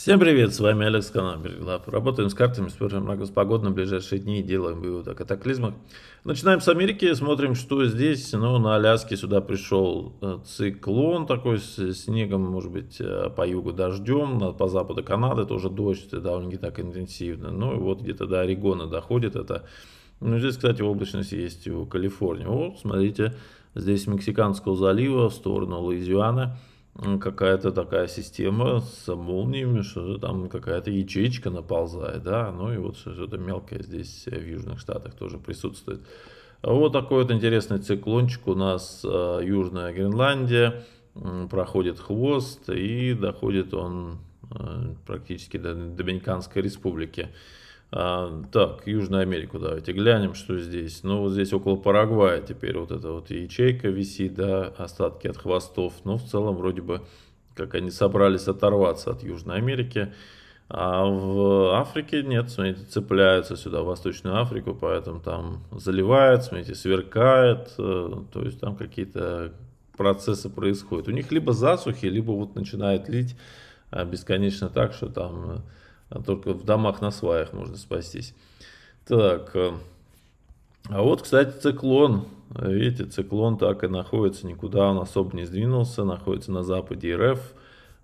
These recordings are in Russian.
Всем привет, с вами Алекс канал Работаем с картами, смотрим прогноз погоды на ближайшие дни делаем вывод о катаклизмах. Начинаем с Америки, смотрим, что здесь. Ну, на Аляске сюда пришел э, циклон такой с снегом, может быть, э, по югу дождем, по западу Канады тоже дождь, э, довольно не так интенсивно. Ну, и вот где-то до Орегона доходит это. Ну, здесь, кстати, облачность есть у Калифорнии. Вот, смотрите, здесь Мексиканского залива в сторону Луизиана какая-то такая система с молниями, что там какая-то ячеечка наползает, да, ну и вот что-то мелкое здесь в Южных Штатах тоже присутствует. Вот такой вот интересный циклончик у нас э, Южная Гренландия, проходит хвост и доходит он э, практически до Доминиканской республики. А, так, Южную Америку давайте глянем, что здесь. Ну, вот здесь около Парагвая теперь вот эта вот ячейка висит, да, остатки от хвостов. Но ну, в целом вроде бы, как они собрались оторваться от Южной Америки. А в Африке нет, смотрите, цепляются сюда, в Восточную Африку, поэтому там заливает, смотрите, сверкает, э, то есть там какие-то процессы происходят. У них либо засухи, либо вот начинает лить а, бесконечно так, что там э, а только в домах на сваях можно спастись. Так, э, а вот, кстати, циклон. Видите, циклон так и находится, никуда он особо не сдвинулся, находится на западе РФ,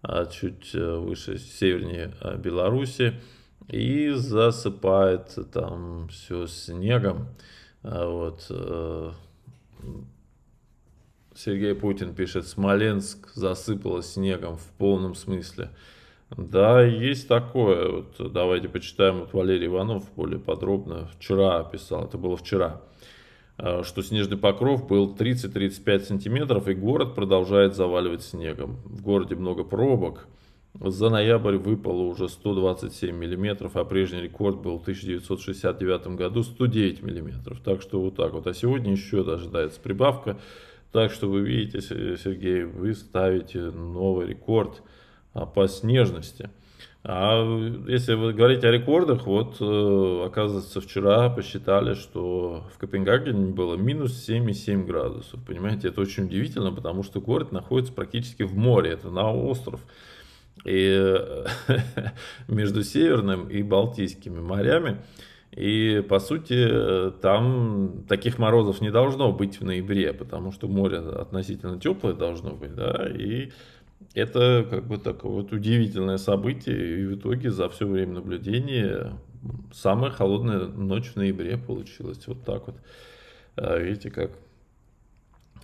а чуть э, выше, севернее э, Беларуси, и засыпает там все снегом. А вот. Сергей Путин пишет, Смоленск засыпало снегом в полном смысле. Да, есть такое. Вот давайте почитаем. Вот Валерий Иванов более подробно вчера писал, это было вчера, э, что снежный покров был 30-35 сантиметров, и город продолжает заваливать снегом. В городе много пробок. За ноябрь выпало уже 127 миллиметров, а прежний рекорд был в 1969 году 109 миллиметров. Так что вот так вот. А сегодня еще ожидается прибавка. Так что вы видите, Сергей, вы ставите новый рекорд – а, по снежности. А если вы говорите о рекордах, вот э, оказывается вчера посчитали, что в Копенгагене было минус 7,7 градусов. Понимаете, это очень удивительно, потому что город находится практически в море, это на остров. И э, между Северным и Балтийскими морями. И по сути там таких морозов не должно быть в ноябре, потому что море относительно теплое должно быть, да, и это как бы такое вот удивительное событие, и в итоге за все время наблюдения самая холодная ночь в ноябре получилась. Вот так вот. А, видите как?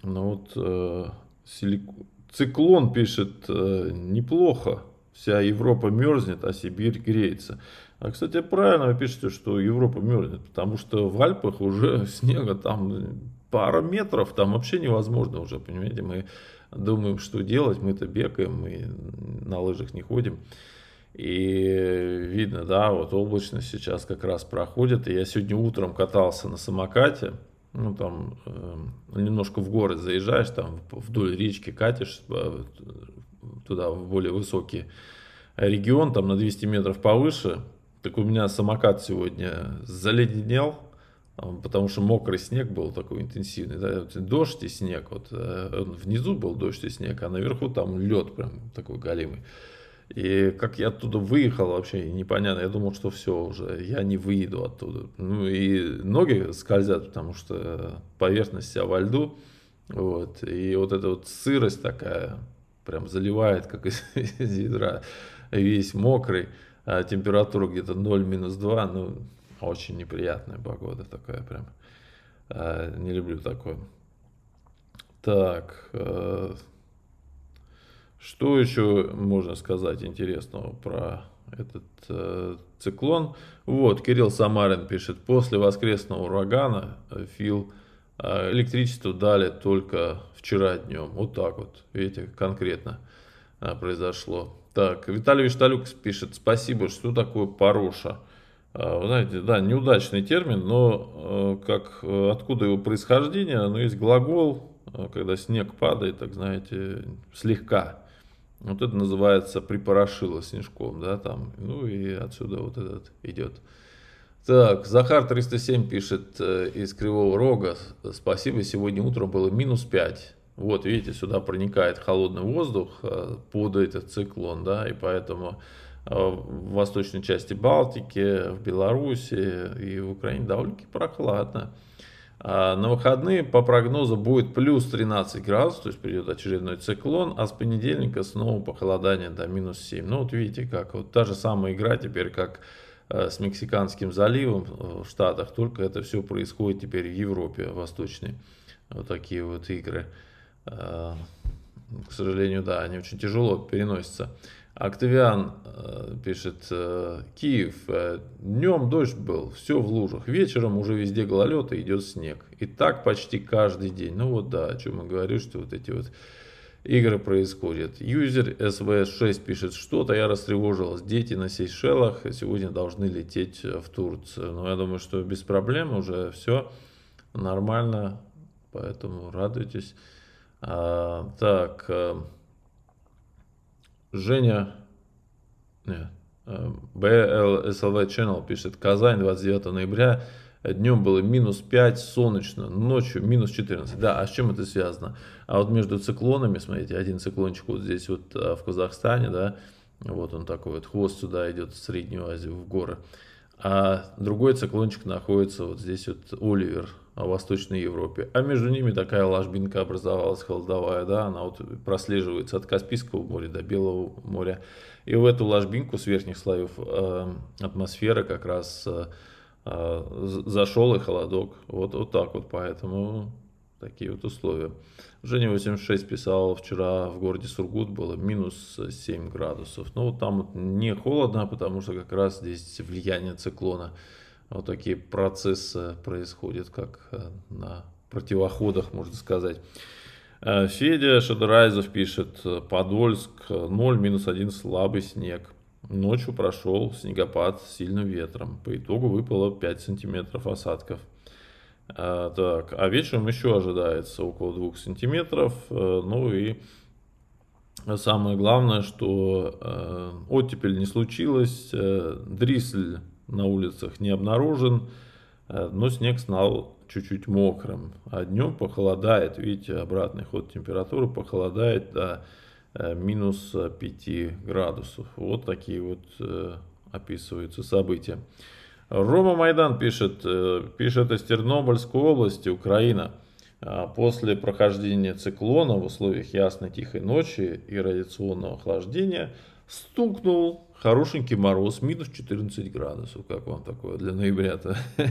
Ну вот э, силик... циклон пишет э, неплохо. Вся Европа мерзнет, а Сибирь греется. А, кстати, правильно вы пишете, что Европа мерзнет, потому что в Альпах уже снега там пара метров, там вообще невозможно уже, понимаете, мы думаем, что делать, мы-то бегаем, мы на лыжах не ходим. И видно, да, вот облачность сейчас как раз проходит. И я сегодня утром катался на самокате, ну там э, немножко в город заезжаешь, там вдоль речки катишь э, туда в более высокий регион, там на 200 метров повыше. Так у меня самокат сегодня заледенел, Э, потому что мокрый снег был такой интенсивный, да, дождь и снег, вот э, внизу был дождь и снег, а наверху там лед прям такой галимый. И как я оттуда выехал, вообще непонятно. Я думал, что все уже, я не выеду оттуда. Ну и ноги скользят, потому что поверхность вся во льду. Вот. И вот эта вот сырость такая прям заливает, как из, из ядра, весь мокрый. А температура где-то 0-2, ну а очень неприятная погода такая прям. Э, не люблю такое. Так, э, что еще можно сказать интересного про этот э, циклон? Вот, Кирилл Самарин пишет, после воскресного урагана Фил электричество дали только вчера днем. Вот так вот, видите, конкретно произошло. Так, Виталий Вишталюк пишет, спасибо, что такое пороша Э, вы знаете, да, неудачный термин, но э, как э, откуда его происхождение, но ну, есть глагол, когда снег падает, так знаете, слегка. Вот это называется припорошило снежком, да, там, ну и отсюда вот этот идет. Так, Захар 307 пишет из Кривого Рога, спасибо, сегодня утром было минус 5. Вот, видите, сюда проникает холодный воздух, подает этот циклон, да, и поэтому Э, в восточной части Балтики, в Беларуси и в Украине довольно-таки прохладно. А на выходные по прогнозу будет плюс 13 градусов, то есть придет очередной циклон, а с понедельника снова похолодание до минус 7. Ну вот видите, как вот та же самая игра теперь, как э, с Мексиканским заливом э, в Штатах, только это все происходит теперь в Европе восточной. Вот такие вот игры. К сожалению, да, они очень тяжело переносятся. Октавиан э, пишет, э, Киев, э, днем дождь был, все в лужах, вечером уже везде гололед и идет снег. И так почти каждый день. Ну вот да, о чем я говорю, что вот эти вот игры происходят. Юзер СВС6 пишет, что-то я растревожилась, дети на Сейшелах сегодня должны лететь э, в Турцию. Но ну, я думаю, что без проблем уже все нормально, поэтому радуйтесь. А, так, э, Женя, нет, BLSLV э, Channel пишет, Казань 29 ноября, днем было минус 5, солнечно, ночью минус 14. Да, а с чем это связано? А вот между циклонами, смотрите, один циклончик вот здесь вот э, в Казахстане, да, вот он такой вот, хвост сюда идет в Среднюю Азию, в горы а другой циклончик находится вот здесь вот Оливер в Восточной Европе. А между ними такая ложбинка образовалась холодовая, да, она вот прослеживается от Каспийского моря до Белого моря. И в эту ложбинку с верхних слоев э, атмосферы как раз э, э зашел и холодок. Вот, вот так вот, поэтому такие вот условия. Женя 86 писал вчера в городе Сургут было минус 7 градусов. Ну, вот там вот не холодно, потому что как раз здесь влияние циклона. Вот такие процессы происходят, как э, на противоходах, можно сказать. Э, Федя Шадорайзов пишет, Подольск 0, минус 1, слабый снег. Ночью прошел снегопад с сильным ветром. По итогу выпало 5 сантиметров осадков. А, так, а вечером еще ожидается около 2 сантиметров. Э, ну и самое главное, что э, оттепель не случилась, э, дрисль на улицах не обнаружен, э, но снег стал чуть-чуть мокрым. А днем похолодает, видите, обратный ход температуры похолодает до минус 5 градусов. Вот такие вот описываются события. Рома Майдан пишет, э, пишет из Тернопольской области, Украина. А после прохождения циклона в условиях ясной тихой ночи и радиационного охлаждения стукнул хорошенький мороз, минус 14 градусов. Как вам такое для ноября-то?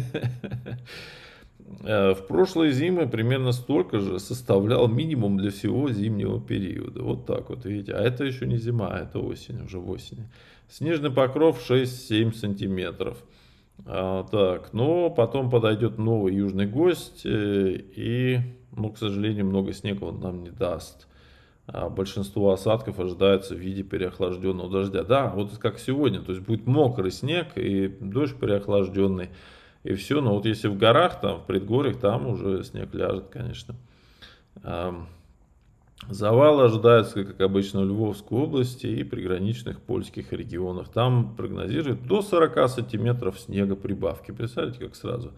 Э, в прошлые зимы примерно столько же составлял минимум для всего зимнего периода. Вот так вот, видите. А это еще не зима, а это осень, уже осень. Снежный покров 6-7 сантиметров. А, так, но потом подойдет новый южный гость, э, и, ну, к сожалению, много снега он нам не даст. А большинство осадков ожидается в виде переохлажденного дождя. Да, вот как сегодня, то есть будет мокрый снег и дождь переохлажденный, и все. Но вот если в горах, там, в предгорьях, там уже снег ляжет, конечно. Завалы ожидаются, как обычно, в Львовской области и приграничных польских регионах. Там прогнозируют до 40 сантиметров снега прибавки. Представляете, как сразу.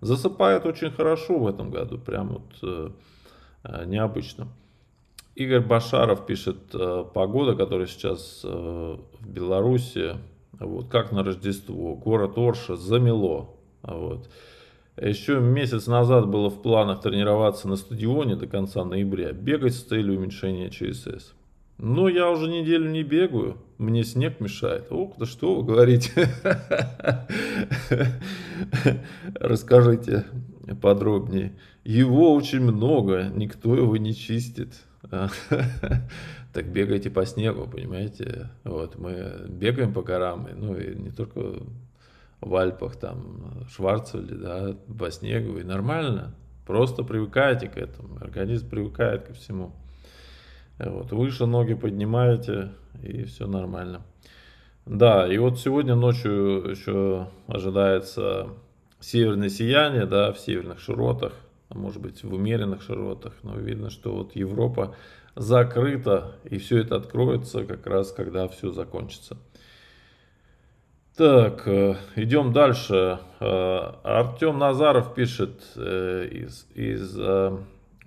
Засыпает очень хорошо в этом году, прям вот э, э, необычно. Игорь Башаров пишет, э, погода, которая сейчас э, в Беларуси, вот, как на Рождество, город Орша замело. Вот. Еще месяц назад было в планах тренироваться на стадионе до конца ноября, бегать с целью уменьшения ЧСС. Но я уже неделю не бегаю, мне снег мешает. Ох, да что вы говорите. Расскажите подробнее. Его очень много, никто его не чистит. Так бегайте по снегу, понимаете? Вот, мы бегаем по горам, ну и не только в Альпах, там, Шварцвале, да, по снегу, и нормально. Просто привыкаете к этому, организм привыкает ко всему. Вот, выше ноги поднимаете, и все нормально. Да, и вот сегодня ночью еще ожидается северное сияние, да, в северных широтах, а может быть в умеренных широтах, но видно, что вот Европа закрыта, и все это откроется как раз, когда все закончится. Так, э, идем дальше. Э, Артем Назаров пишет э, из, из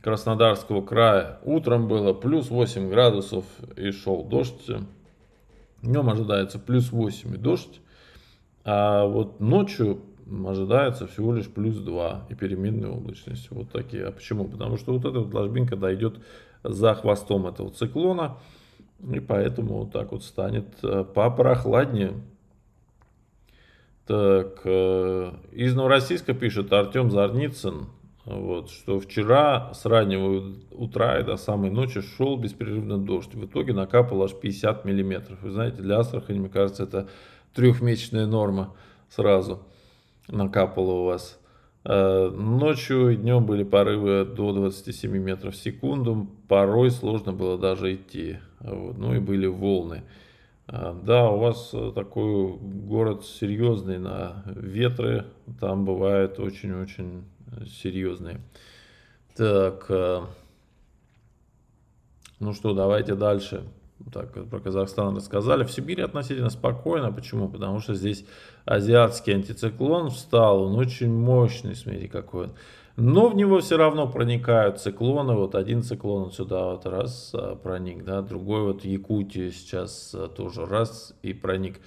Краснодарского края. Утром было плюс 8 градусов и шел дождь. Днем ожидается плюс 8 и дождь. А вот ночью ожидается всего лишь плюс 2 и переменная облачность. Вот такие. А почему? Потому что вот эта вот ложбинка дойдет за хвостом этого циклона. И поэтому вот так вот станет попрохладнее. Так, э, из Новороссийска пишет Артем Зарницын, вот, что вчера с раннего утра и до самой ночи шел беспрерывный дождь. В итоге накапал аж 50 миллиметров. Вы знаете, для Астрахани, мне кажется, это трехмесячная норма сразу накапала у вас. Э, ночью и днем были порывы до 27 метров в секунду, порой сложно было даже идти, вот, ну и были волны. А, да, у вас э, такой город серьезный на ветры, там бывает очень-очень э, серьезные. Так, э, ну что, давайте дальше. Ну, так, э, про Казахстан рассказали. В Сибири относительно спокойно. Почему? Потому что здесь азиатский антициклон встал, он очень мощный, смотрите, какой он. Но в него все равно проникают циклоны. Вот один циклон сюда вот раз а, проник, да, другой вот в Якутии сейчас а, тоже раз и проник.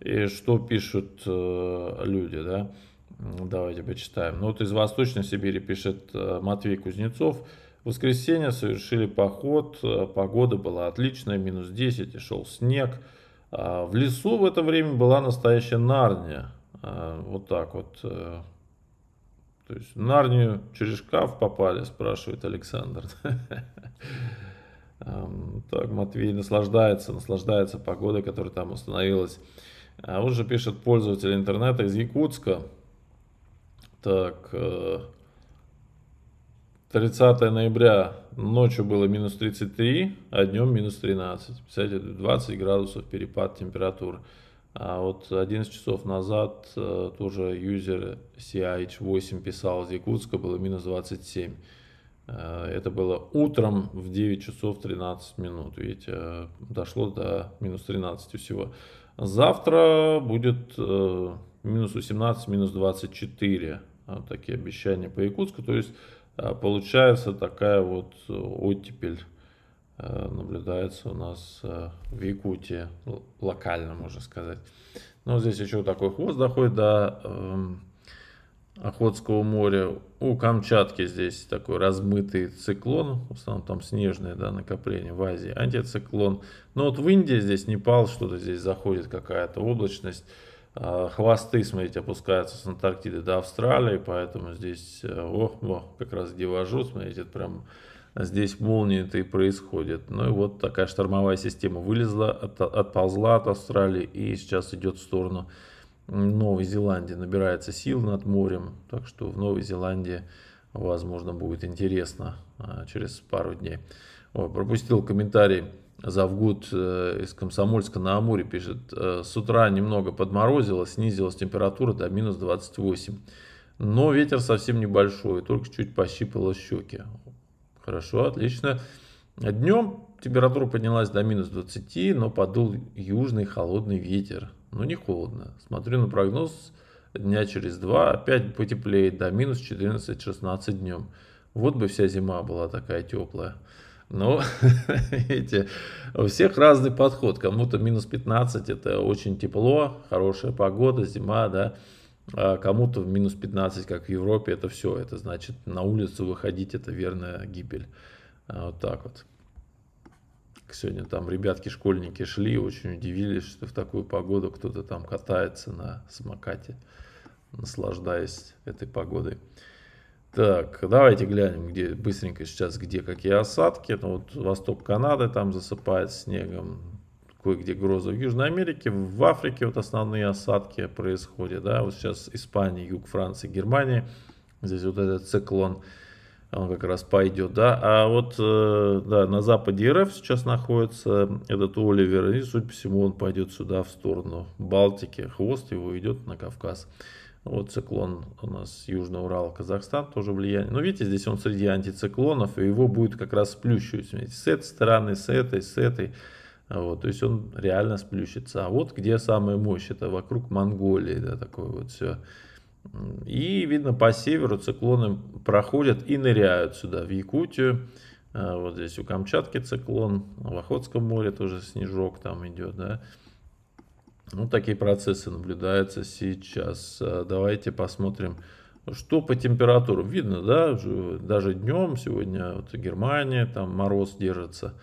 И что пишут э, люди, да? Давайте почитаем. Ну вот из Восточной Сибири пишет э, Матвей Кузнецов. В воскресенье совершили поход, э, погода была отличная, минус 10 и шел снег. А, в лесу в это время была настоящая Нарния. А, вот так вот. Э, то есть Нарнию через шкаф попали, спрашивает Александр. Так, Матвей наслаждается, наслаждается погодой, которая там установилась. А вот пишет пользователь интернета из Якутска. Так, э, 30 ноября ночью было минус 33, а днем минус 13. Представляете, 20 градусов перепад температур. А вот 11 часов назад э, тоже юзер CH8 писал из Якутска, было минус 27. Э, это было утром в 9 часов 13 минут. Видите, э, дошло до минус 13 всего. Завтра будет минус 18, минус 24. Вот такие обещания по Якутску. То есть а получается такая вот э, оттепель э, наблюдается у нас э, в Якутии, ну, локально можно сказать. Но ну, здесь еще такой хвост доходит до эм, Охотского моря. У Камчатки здесь такой размытый циклон, в основном там снежные да, накопления, в Азии антициклон. Но вот в Индии здесь Непал, что-то здесь заходит, какая-то облачность. А, хвосты, смотрите, опускаются с Антарктиды до Австралии, поэтому здесь, э, ох, о как раз где вожу, смотрите, прям здесь молнии-то и происходит. Ну и вот такая штормовая система вылезла, от, отползла от Австралии и сейчас идет в сторону Новой Зеландии, набирается сил над морем, так что в Новой Зеландии, возможно, будет интересно а, через пару дней. Ой, пропустил комментарий Завгуд э, из Комсомольска на Амуре пишет, «Э, с утра немного подморозило, снизилась температура до минус 28. Но ветер совсем небольшой, только чуть пощипало щеки. Хорошо, отлично. Днем температура поднялась до минус 20, но подул южный холодный ветер. Но не холодно. Смотрю на прогноз дня через два, опять потеплеет до минус 14-16 днем. Вот бы вся зима была такая теплая. Но, ну, эти у всех разный подход. Кому-то минус 15 это очень тепло, хорошая погода, зима, да. А кому-то в минус 15, как в Европе, это все. Это значит на улицу выходить, это верная гибель. А вот так вот. Сегодня там ребятки, школьники шли, очень удивились, что в такую погоду кто-то там катается на самокате, наслаждаясь этой погодой. Так, давайте глянем где, быстренько сейчас, где какие осадки. Ну, вот восток Канады там засыпает снегом, кое-где грозы. В Южной Америке, в Африке вот основные осадки происходят. Да? Вот сейчас Испания, юг Франции, Германия. Здесь вот этот циклон, он как раз пойдет. Да? А вот э, да, на западе РФ сейчас находится этот Оливер. И, судя по всему, он пойдет сюда, в сторону Балтики. Хвост его идет на Кавказ. Вот циклон у нас Южный Урал, Казахстан тоже влияние. Но видите, здесь он среди антициклонов, и его будет как раз сплющивать. Смотрите, с этой стороны, с этой, с этой. Вот, то есть он реально сплющится. А вот где самая мощь, это вокруг Монголии, да, такое вот все. И видно по северу циклоны проходят и ныряют сюда, в Якутию. А, вот здесь у Камчатки циклон, в Охотском море тоже снежок там идет, да. Ну, такие процессы наблюдаются сейчас. Э, давайте посмотрим, что по температурам. Видно, да, даже днем сегодня вот Германия, там мороз держится.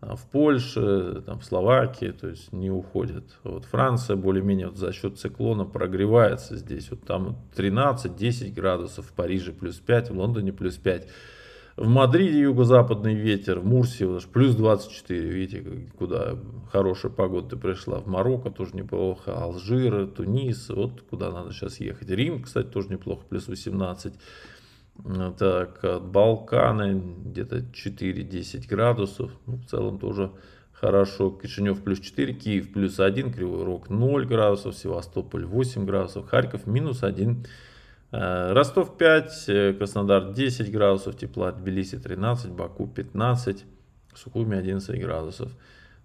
А в Польше, там, в Словакии, то есть не уходит. Вот Франция более-менее вот за счет циклона прогревается здесь. Вот там 13-10 градусов, в Париже плюс 5, в Лондоне плюс 5. В Мадриде юго-западный ветер, в Мурсии плюс 24, видите, куда хорошая погода пришла. В Марокко тоже неплохо, Алжир, Тунис, вот куда надо сейчас ехать. Рим, кстати, тоже неплохо, плюс 18. Э, так, Балканы, где-то 4-10 градусов, ну, в целом тоже хорошо. Кишинев плюс 4, Киев плюс 1, Кривой Рог 0 градусов, Севастополь 8 градусов, Харьков минус 1 градус Э, Ростов 5, э, Краснодар 10 градусов тепла, Тбилиси 13, Баку 15, Сухуми 11 градусов.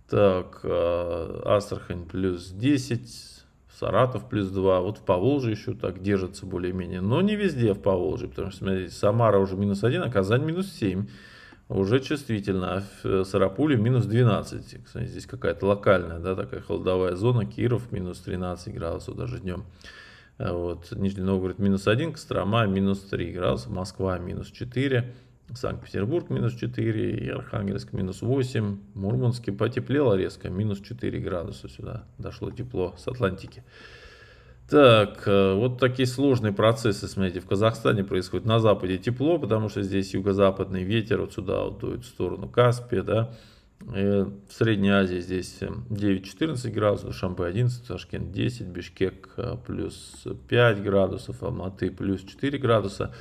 Так, э, Астрахань плюс 10, Саратов плюс 2. Вот в Поволжье еще так держится более-менее, но не везде в Поволжье, потому что, смотрите, Самара уже минус 1, а Казань минус 7. Уже чувствительно, а в Сарапуле минус 12. Кстати, здесь какая-то локальная, да, такая холодовая зона. Киров минус 13 градусов даже днем. Э, вот. Нижний Новгород минус 1, Кострома минус 3 градуса, Москва минус 4, Санкт-Петербург минус 4, и Архангельск минус 8, Мурманске потеплело резко, минус 4 градуса сюда дошло тепло с Атлантики. Так, э, вот такие сложные процессы, смотрите, в Казахстане происходит. На западе тепло, потому что здесь юго-западный ветер, вот сюда вот дует в сторону Каспия, да, Э, в Средней Азии здесь 9-14 э, градусов, Шамбе 11, Ташкент 10, Бишкек э, плюс 5 градусов, Алматы плюс 4 градуса.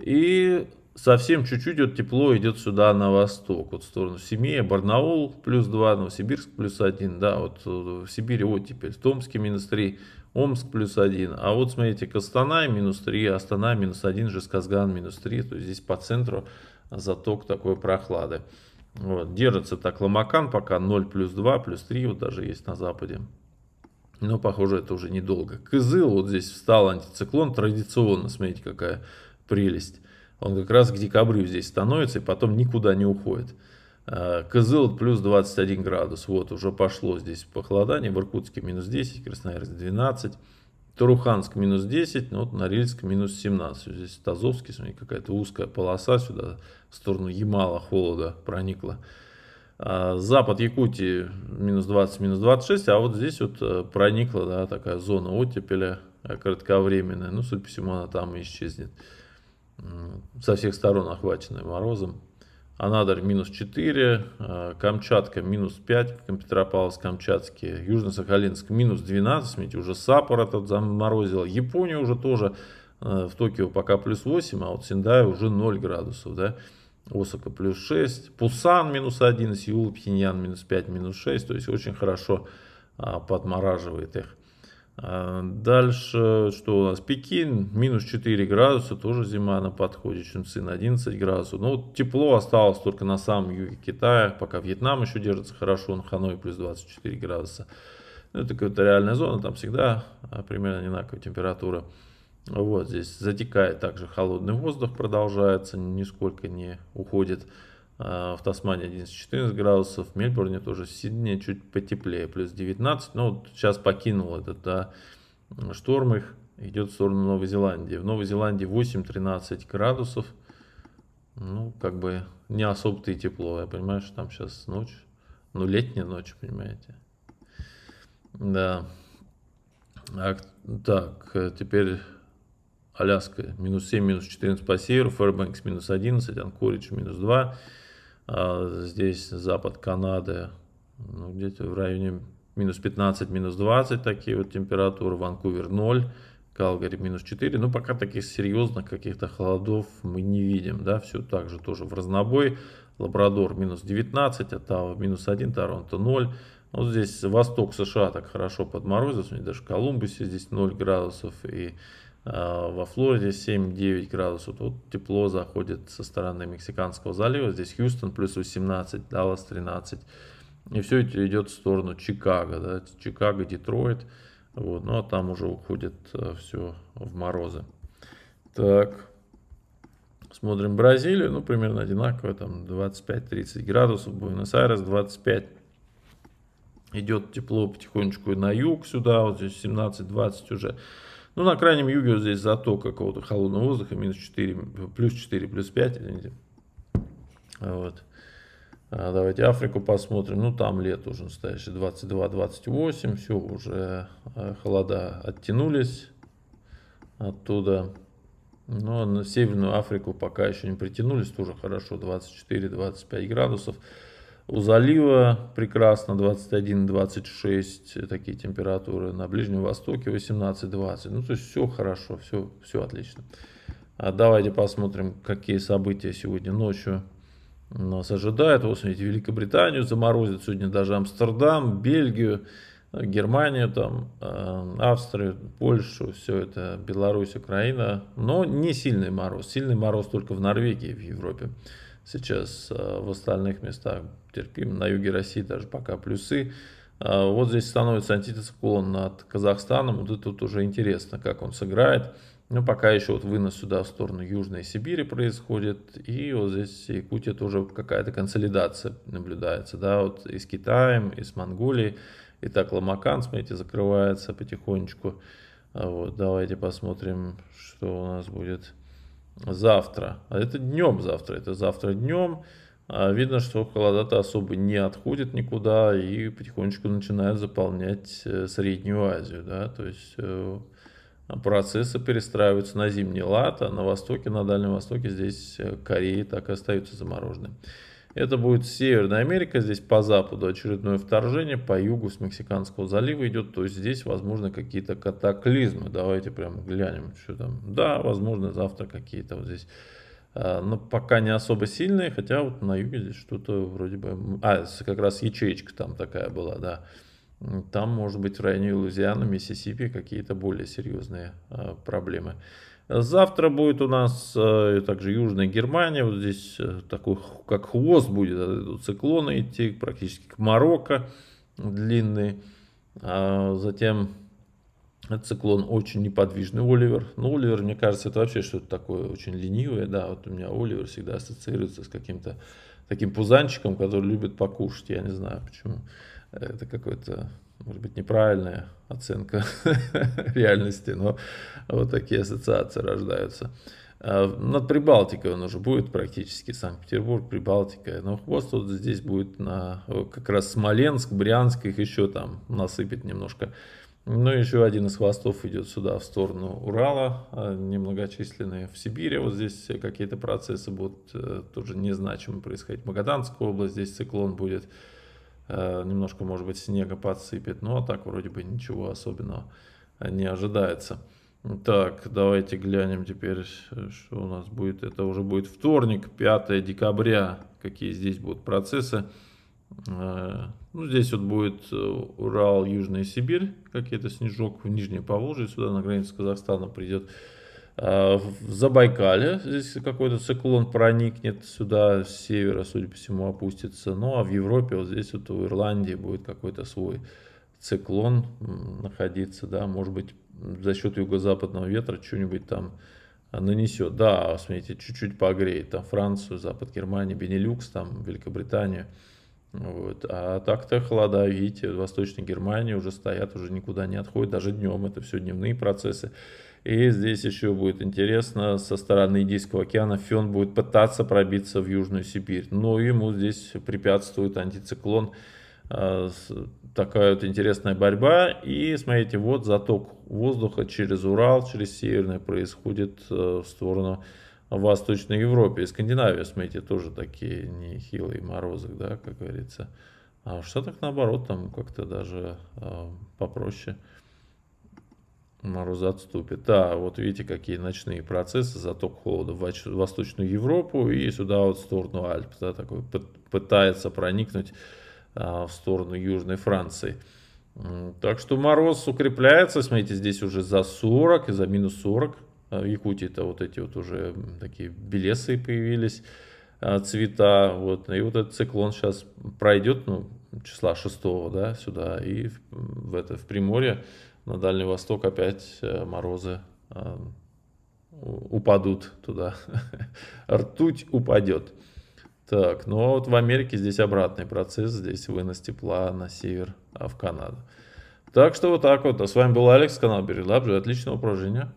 И совсем чуть-чуть вот тепло идет сюда на восток, вот в сторону Семея, Барнаул плюс 2, Новосибирск плюс 1, да, вот в Сибири вот теперь, в Томске минус 3, Омск плюс 1, а вот смотрите, Кастана минус 3, Астана минус 1, Жесказган минус 3, то есть здесь по центру заток такой прохлады. Вот, держится так ломакан пока 0 плюс 2, плюс 3 вот даже есть на западе. Но, похоже, это уже недолго. Кызыл, вот здесь встал антициклон, традиционно, смотрите, какая прелесть. Он как раз к декабрю здесь становится и потом никуда не уходит. А, Кызыл плюс 21 градус, вот уже пошло здесь похолодание, в Иркутске минус 10, Красноярск 12. Туруханск минус 10, ну вот Норильск минус 17. Здесь Тазовский, смотрите, какая-то узкая полоса сюда в сторону Ямала холода проникла. А, запад Якутии минус 20, минус 26, а вот здесь вот э, проникла да, такая зона оттепеля э, кратковременная. Ну, судя по всему, она там и исчезнет. Со всех сторон охваченная морозом. Анадырь минус 4, э, Камчатка минус 5, Петропавловск-Камчатский, Южно-Сахалинск минус 12, смотрите, уже Саппоро тут заморозило, Япония уже тоже э, в Токио пока плюс 8, а вот Синдай уже 0 градусов, да, Осака плюс 6, Пусан минус 1, Сеул, Пхеньян минус 5, минус 6, то есть очень хорошо а, подмораживает их. А дальше, что у нас? Пекин, минус 4 градуса, тоже зима на подходе, Чунцин 11 градусов. Ну, тепло осталось только на самом юге Китая, пока Вьетнам еще держится хорошо, на Ханой плюс 24 градуса. Ну, это какая-то реальная зона, там всегда а, примерно одинаковая температура. Вот здесь затекает также холодный воздух, продолжается, нисколько не уходит. А, в Тасмане 11-14 градусов, в Мельбурне тоже в Сиднее чуть потеплее, плюс 19, но вот сейчас покинул этот да, шторм их, идет в сторону Новой Зеландии. В Новой Зеландии 8-13 градусов, ну, как бы не особо-то и тепло, я понимаю, что там сейчас ночь, ну, летняя ночь, понимаете. Да. А, так, теперь Аляска минус 7, минус 14 по северу, Фэрбэнкс минус 11, Анкоридж минус 2, а здесь запад Канады, ну, где-то в районе минус 15, минус 20 такие вот температуры, Ванкувер 0, Калгари минус 4, но ну, пока таких серьезных каких-то холодов мы не видим, да, все так же тоже в разнобой, Лабрадор минус 19, Оттава а минус 1, Торонто 0, вот ну, здесь восток США так хорошо подморозился, даже в Колумбусе здесь 0 градусов и Э, во Флориде 7-9 градусов. тут тепло заходит со стороны Мексиканского залива. Здесь Хьюстон плюс 18, Даллас 13. И все это идет в сторону Чикаго. Да? Чикаго, Детройт. Вот. Ну а там уже уходит э, все в морозы. Так. Смотрим Бразилию. Ну, примерно одинаково. Там 25-30 градусов. Буэнос-Айрес 25 идет тепло потихонечку на юг сюда, вот здесь 17-20 уже. Ну, на крайнем юге вот здесь заток какого-то холодного воздуха, минус 4, плюс 4, плюс 5, извините. Вот. А давайте Африку посмотрим. Ну, там лето уже настоящее, 22-28, все, уже а, холода оттянулись оттуда. Но ну, а на Северную Африку пока еще не притянулись, тоже хорошо, 24-25 градусов. У залива прекрасно 21-26 э, такие температуры. На Ближнем Востоке 18-20. Ну, то есть все хорошо, все, все отлично. А давайте посмотрим, какие события сегодня ночью нас ожидают. Вот смотрите, Великобританию заморозит сегодня даже Амстердам, Бельгию, э, Германию, там, э, Австрию, Польшу, все это, Беларусь, Украина. Но не сильный мороз. Сильный мороз только в Норвегии, в Европе сейчас э, в остальных местах терпим. На юге России даже пока плюсы. Э, вот здесь становится антитез над Казахстаном. Вот тут уже интересно, как он сыграет. Но пока еще вот вынос сюда в сторону Южной Сибири происходит. И вот здесь Якутия тоже какая-то консолидация наблюдается. Да, вот и с Китаем, и с Монголией. И так Ламакан, смотрите, закрывается потихонечку. Э, вот, давайте посмотрим, что у нас будет завтра. а Это днем завтра, это завтра днем. А видно, что холода-то особо не отходит никуда и потихонечку начинает заполнять э, Среднюю Азию. Да? То есть э, процессы перестраиваются на зимний лад, а на востоке, на Дальнем Востоке здесь э, Кореи так и остаются заморожены. Это будет Северная Америка, здесь по западу очередное вторжение, по югу с Мексиканского залива идет, то есть здесь возможно какие-то катаклизмы. Давайте прям глянем, что там. Да, возможно завтра какие-то вот здесь, а, но пока не особо сильные, хотя вот на юге здесь что-то вроде бы... А, как раз ячеечка там такая была, да. Там может быть в районе Луизианы, Миссисипи какие-то более серьезные а, проблемы. Завтра будет у нас э, также Южная Германия, вот здесь э, такой как хвост будет, циклоны идти практически к Марокко длинный. А затем циклон очень неподвижный Оливер. Ну, Оливер, мне кажется, это вообще что-то такое очень ленивое. Да, вот у меня Оливер всегда ассоциируется с каким-то таким пузанчиком, который любит покушать. Я не знаю почему. Э, это какой-то может быть, неправильная оценка реальности, но вот такие ассоциации рождаются. А, над Прибалтикой он уже будет практически, Санкт-Петербург, Прибалтика. Но хвост вот здесь будет на как раз Смоленск, Брянск, их еще там насыпет немножко. Ну еще один из хвостов идет сюда, в сторону Урала, а, немногочисленные в Сибири. Вот здесь какие-то процессы будут э, тоже незначимо происходить. Магаданская область, здесь циклон будет. Э, немножко, может быть, снега подсыпет, но ну, а так вроде бы ничего особенного не ожидается. Так, давайте глянем теперь, что у нас будет. Это уже будет вторник, 5 декабря. Какие здесь будут процессы. Э, ну, здесь вот будет э, Урал, Южная Сибирь, какие-то снежок в Нижнее Поволжье, сюда на границу с Казахстаном придет. А, в Забайкале здесь какой-то циклон проникнет сюда с севера, судя по всему, опустится. Ну а в Европе, вот здесь вот в Ирландии будет какой-то свой циклон находиться, да, может быть, за счет юго-западного ветра что-нибудь там нанесет. Да, смотрите, чуть-чуть погреет там Францию, Запад Германии, Бенилюкс, там Великобритания, Вот. А так-то холода, видите, в Восточной Германии уже стоят, уже никуда не отходят, даже днем, это все дневные процессы. И здесь еще будет интересно, со стороны Индийского океана Фен будет пытаться пробиться в Южную Сибирь. Но ему здесь препятствует антициклон. А, такая вот интересная борьба. И смотрите, вот заток воздуха через Урал, через Северный происходит э, в сторону Восточной Европы, и Скандинавии. Смотрите, тоже такие нехилые морозы, да, как говорится. А в Штатах наоборот, там как-то даже э, попроще. Мороз отступит. Да, вот видите, какие ночные процессы, заток холода в Восточную Европу и сюда вот в сторону Альп, да, такой пытается проникнуть а, в сторону Южной Франции. Так что мороз укрепляется, смотрите, здесь уже за 40 и за минус 40. В а, Якутии-то вот эти вот уже такие белесы появились, а, цвета, вот. И вот этот циклон сейчас пройдет, ну, числа 6, да, сюда, и в, это, в Приморье на Дальний Восток опять э, морозы э, упадут туда. Ртуть упадет. Так, ну а вот в Америке здесь обратный процесс, здесь вынос тепла на север, а в Канаду. Так что вот так вот. А с вами был Алекс, канал Берилабжи. Отличного упражнения.